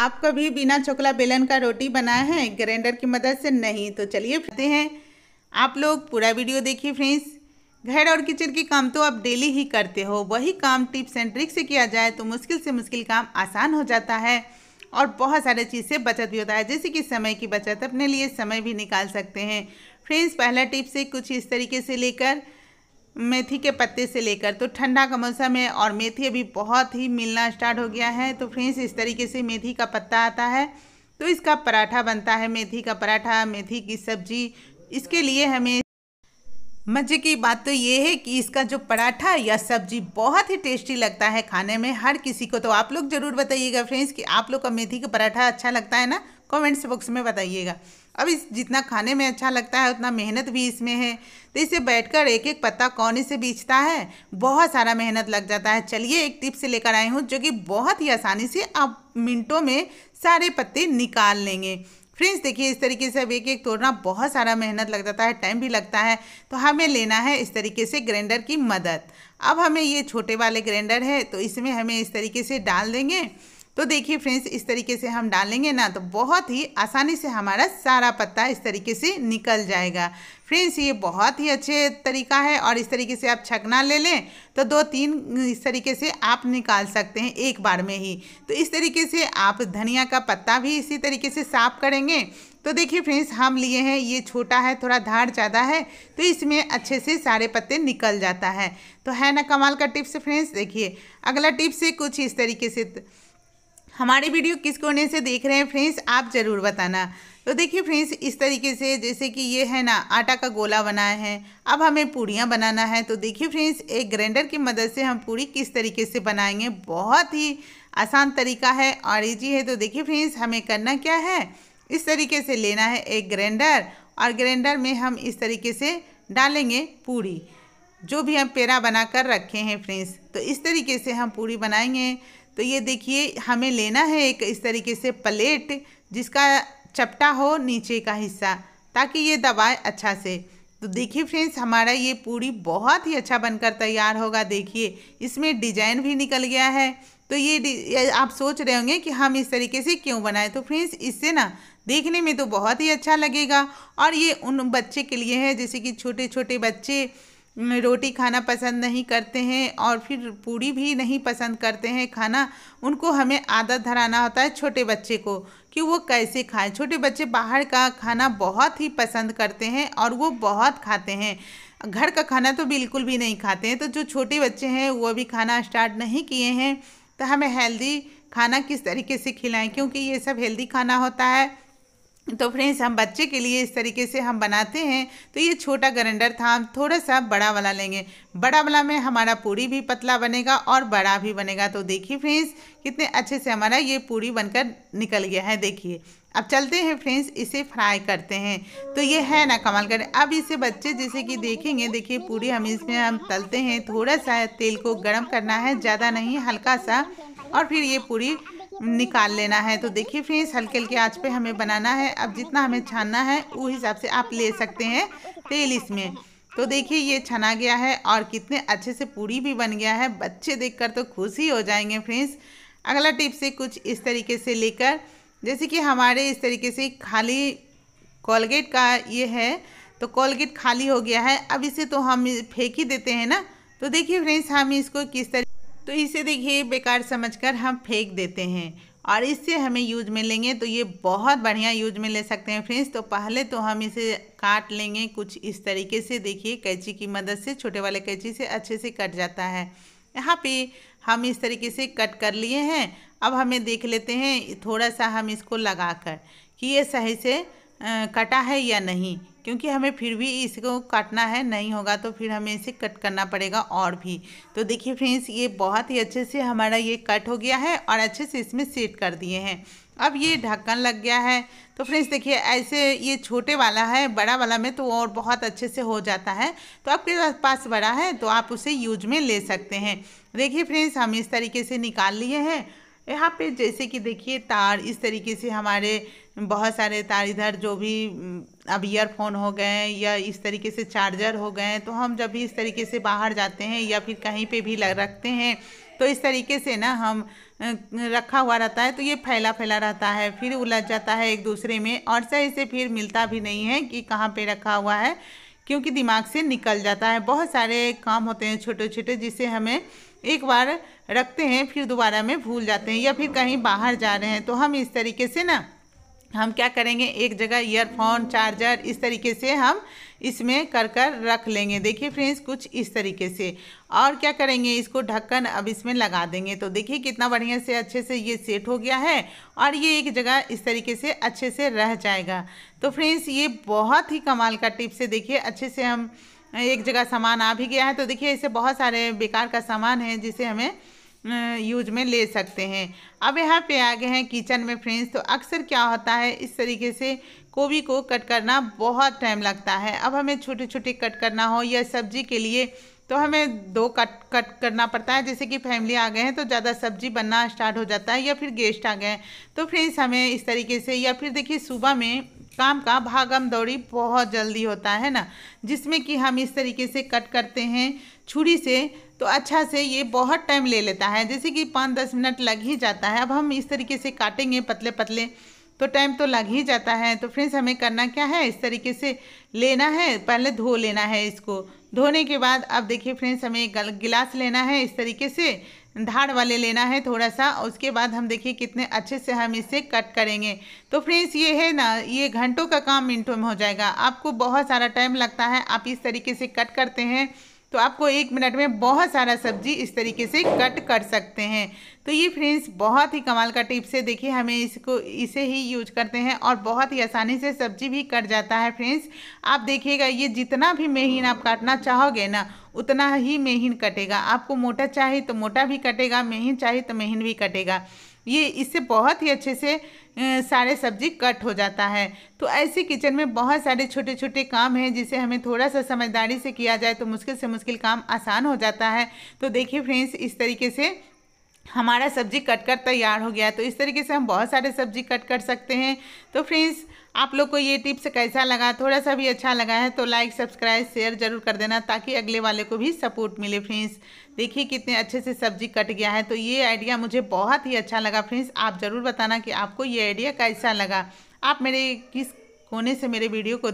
आप कभी बिना चोकला बेलन का रोटी बनाया है ग्राइंडर की मदद से नहीं तो चलिए फिरते हैं आप लोग पूरा वीडियो देखिए फ्रेंड्स घर और किचन के काम तो आप डेली ही करते हो वही काम टिप्स एंड ट्रिक्स से किया जाए तो मुश्किल से मुश्किल काम आसान हो जाता है और बहुत सारे चीज़ से बचत भी होता है जैसे कि समय की बचत अपने लिए समय भी निकाल सकते हैं फ्रेंड्स पहला टिप्स से कुछ इस तरीके से लेकर मेथी के पत्ते से लेकर तो ठंडा का मौसम है और मेथी अभी बहुत ही मिलना स्टार्ट हो गया है तो फ्रेंड्स इस तरीके से मेथी का पत्ता आता है तो इसका पराठा बनता है मेथी का पराठा मेथी की सब्जी इसके लिए हमें मज़े की बात तो ये है कि इसका जो पराठा या सब्जी बहुत ही टेस्टी लगता है खाने में हर किसी को तो आप लोग ज़रूर बताइएगा फ्रेंड्स कि आप लोग का मेथी का पराठा अच्छा लगता है ना कमेंट्स बॉक्स में बताइएगा अब इस जितना खाने में अच्छा लगता है उतना मेहनत भी इसमें है तो इसे बैठकर एक एक पत्ता कौन से बीचता है बहुत सारा मेहनत लग जाता है चलिए एक टिप्स लेकर आए हूँ जो कि बहुत ही आसानी से आप मिनटों में सारे पत्ते निकाल लेंगे फ्रेंड्स देखिए इस तरीके से अब एक एक तोड़ना बहुत सारा मेहनत लग जाता है टाइम भी लगता है तो हमें लेना है इस तरीके से ग्राइंडर की मदद अब हमें ये छोटे वाले ग्राइंडर है तो इसमें हमें इस तरीके से डाल देंगे तो देखिए फ्रेंड्स इस तरीके से हम डालेंगे ना तो बहुत ही आसानी से हमारा सारा पत्ता इस तरीके से निकल जाएगा फ्रेंड्स ये बहुत ही अच्छे तरीका है और इस तरीके से आप छकना ले लें तो दो तीन इस तरीके से आप निकाल सकते हैं एक बार में ही तो इस तरीके से आप धनिया का पत्ता भी इसी तरीके से साफ करेंगे तो देखिए फ्रेंड्स हम लिए हैं ये छोटा है थोड़ा धार ज़्यादा है तो इसमें अच्छे से सारे पत्ते निकल जाता है तो है ना कमाल का टिप्स फ्रेंड्स देखिए अगला टिप्स कुछ इस तरीके से हमारे वीडियो किस कोने से देख रहे हैं फ्रेंड्स आप ज़रूर बताना तो देखिए फ्रेंड्स इस तरीके से जैसे कि ये है ना आटा का गोला बनाया है अब हमें पूड़ियाँ बनाना है तो देखिए फ्रेंड्स एक ग्राइंडर की मदद से हम पूड़ी किस तरीके से बनाएंगे बहुत ही आसान तरीका है और ईजी है तो देखिए फ्रेंड्स हमें करना क्या है इस तरीके से लेना है एक ग्राइंडर और ग्राइंडर में हम इस तरीके से डालेंगे पूड़ी जो भी हम पेड़ा बना कर रखे हैं फ्रेंड्स तो इस तरीके से हम पूड़ी बनाएंगे तो ये देखिए हमें लेना है एक इस तरीके से प्लेट जिसका चपटा हो नीचे का हिस्सा ताकि ये दबाए अच्छा से तो देखिए फ्रेंड्स हमारा ये पूरी बहुत ही अच्छा बनकर तैयार होगा देखिए इसमें डिजाइन भी निकल गया है तो ये आप सोच रहे होंगे कि हम इस तरीके से क्यों बनाएं तो फ्रेंड्स इससे ना देखने में तो बहुत ही अच्छा लगेगा और ये उन बच्चे के लिए है जैसे कि छोटे छोटे बच्चे रोटी खाना पसंद नहीं करते हैं और फिर पूड़ी भी नहीं पसंद करते हैं खाना उनको हमें आदत धराना होता है छोटे बच्चे को कि वो कैसे खाएं छोटे बच्चे बाहर का खाना बहुत ही पसंद करते हैं और वो बहुत खाते हैं घर का खाना तो बिल्कुल भी नहीं खाते हैं तो जो छोटे बच्चे हैं वो भी खाना स्टार्ट नहीं किए हैं तो हमें हेल्दी खाना किस तरीके से खिलाएं क्योंकि ये सब हेल्दी खाना होता है तो फ्रेंड्स हम बच्चे के लिए इस तरीके से हम बनाते हैं तो ये छोटा ग्रैंडर था हम थोड़ा सा बड़ा वाला लेंगे बड़ा वाला में हमारा पूरी भी पतला बनेगा और बड़ा भी बनेगा तो देखिए फ्रेंड्स कितने अच्छे से हमारा ये पूरी बनकर निकल गया है देखिए अब चलते हैं फ्रेंड्स इसे फ्राई करते हैं तो ये है ना कमाल कर अब इसे बच्चे जैसे कि देखेंगे देखिए पूरी हम इसमें हम तलते हैं थोड़ा सा तेल को गर्म करना है ज़्यादा नहीं हल्का सा और फिर ये पूरी निकाल लेना है तो देखिए फ्रेंड्स हल्के हल्के आँच पे हमें बनाना है अब जितना हमें छानना है वो हिसाब से आप ले सकते हैं तेल इसमें तो देखिए ये छना गया है और कितने अच्छे से पूरी भी बन गया है बच्चे देखकर तो खुश ही हो जाएंगे फ्रेंड्स अगला टिप्स है कुछ इस तरीके से लेकर जैसे कि हमारे इस तरीके से खाली कोलगेट का ये है तो कोलगेट खाली हो गया है अब इसे तो हम फेंक ही देते हैं ना तो देखिए फ्रेंड्स हम इसको किस तरीके तो इसे देखिए बेकार समझकर हम फेंक देते हैं और इससे हमें यूज में लेंगे तो ये बहुत बढ़िया यूज में ले सकते हैं फ्रेंड्स तो पहले तो हम इसे काट लेंगे कुछ इस तरीके से देखिए कैंची की मदद से छोटे वाले कैंची से अच्छे से कट जाता है यहाँ पे हम इस तरीके से कट कर लिए हैं अब हमें देख लेते हैं थोड़ा सा हम इसको लगा कर कि ये सही से कटा है या नहीं क्योंकि हमें फिर भी इसको काटना है नहीं होगा तो फिर हमें इसे कट करना पड़ेगा और भी तो देखिए फ्रेंड्स ये बहुत ही अच्छे से हमारा ये कट हो गया है और अच्छे से इसमें सेट कर दिए हैं अब ये ढक्कन लग गया है तो फ्रेंड्स देखिए ऐसे ये छोटे वाला है बड़ा वाला में तो और बहुत अच्छे से हो जाता है तो आपके पास बड़ा है तो आप उसे यूज में ले सकते हैं देखिए फ्रेंड्स हम इस तरीके से निकाल लिए हैं यहाँ पे जैसे कि देखिए तार इस तरीके से हमारे बहुत सारे तार इधर जो भी अब ईयरफोन हो गए हैं या इस तरीके से चार्जर हो गए हैं तो हम जब भी इस तरीके से बाहर जाते हैं या फिर कहीं पे भी लग रखते हैं तो इस तरीके से ना हम रखा हुआ रहता है तो ये फैला फैला रहता है फिर उलझ जाता है एक दूसरे में और सही से फिर मिलता भी नहीं है कि कहाँ पर रखा हुआ है क्योंकि दिमाग से निकल जाता है बहुत सारे काम होते हैं छोटे छोटे जिससे हमें एक बार रखते हैं फिर दोबारा में भूल जाते हैं या फिर कहीं बाहर जा रहे हैं तो हम इस तरीके से ना हम क्या करेंगे एक जगह ईयरफोन चार्जर इस तरीके से हम इसमें कर कर रख लेंगे देखिए फ्रेंड्स कुछ इस तरीके से और क्या करेंगे इसको ढक्कन अब इसमें लगा देंगे तो देखिए कितना बढ़िया से अच्छे से ये सेट हो गया है और ये एक जगह इस तरीके से अच्छे से रह जाएगा तो फ्रेंड्स ये बहुत ही कमाल का टिप्स है देखिए अच्छे से हम एक जगह सामान आ भी गया है तो देखिए ऐसे बहुत सारे बेकार का सामान है जिसे हमें यूज में ले सकते हैं अब यहाँ पे आ गए हैं किचन में फ्रेंड्स तो अक्सर क्या होता है इस तरीके से गोभी को कट करना बहुत टाइम लगता है अब हमें छोटे छोटे कट करना हो या सब्जी के लिए तो हमें दो कट कट करना पड़ता है जैसे कि फैमिली आ गए हैं तो ज़्यादा सब्जी बनना स्टार्ट हो जाता है या फिर गेस्ट आ गए हैं तो फ्रेंड्स हमें इस तरीके से या फिर देखिए सुबह में काम का भागम दौड़ी बहुत जल्दी होता है ना जिसमें कि हम इस तरीके से कट करते हैं छुरी से तो अच्छा से ये बहुत टाइम ले लेता है जैसे कि पाँच दस मिनट लग ही जाता है अब हम इस तरीके से काटेंगे पतले पतले तो टाइम तो लग ही जाता है तो फ्रेंड्स हमें करना क्या है इस तरीके से लेना है पहले धो लेना है इसको धोने के बाद अब देखिए फ्रेंड्स हमें गिलास लेना है इस तरीके से धार वाले लेना है थोड़ा सा उसके बाद हम देखिए कितने अच्छे से हम इसे कट करेंगे तो फ्रेंड्स ये है ना ये घंटों का काम मिनटों में हो जाएगा आपको बहुत सारा टाइम लगता है आप इस तरीके से कट करते हैं तो आपको एक मिनट में बहुत सारा सब्जी इस तरीके से कट कर सकते हैं तो ये फ्रेंड्स बहुत ही कमाल का टिप्स है देखिए हमें इसको इसे ही यूज करते हैं और बहुत ही आसानी से सब्जी भी कट जाता है फ्रेंड्स आप देखिएगा ये जितना भी महीन आप काटना चाहोगे ना उतना ही महीन कटेगा आपको मोटा चाहिए तो मोटा भी कटेगा महीन चाहिए तो महीन भी कटेगा ये इससे बहुत ही अच्छे से सारे सब्जी कट हो जाता है तो ऐसे किचन में बहुत सारे छोटे छोटे काम हैं जिसे हमें थोड़ा सा समझदारी से किया जाए तो मुश्किल से मुश्किल काम आसान हो जाता है तो देखिए फ्रेंड्स इस तरीके से हमारा सब्जी कट कर तैयार हो गया तो इस तरीके से हम बहुत सारे सब्जी कट कर सकते हैं तो फ्रेंड्स आप लोग को ये टिप्स कैसा लगा थोड़ा सा भी अच्छा लगा है तो लाइक सब्सक्राइब शेयर जरूर कर देना ताकि अगले वाले को भी सपोर्ट मिले फ्रेंड्स देखिए कितने अच्छे से सब्जी कट गया है तो ये आइडिया मुझे बहुत ही अच्छा लगा फ्रेंड्स आप ज़रूर बताना कि आपको ये आइडिया कैसा लगा आप मेरे किस कोने से मेरे वीडियो को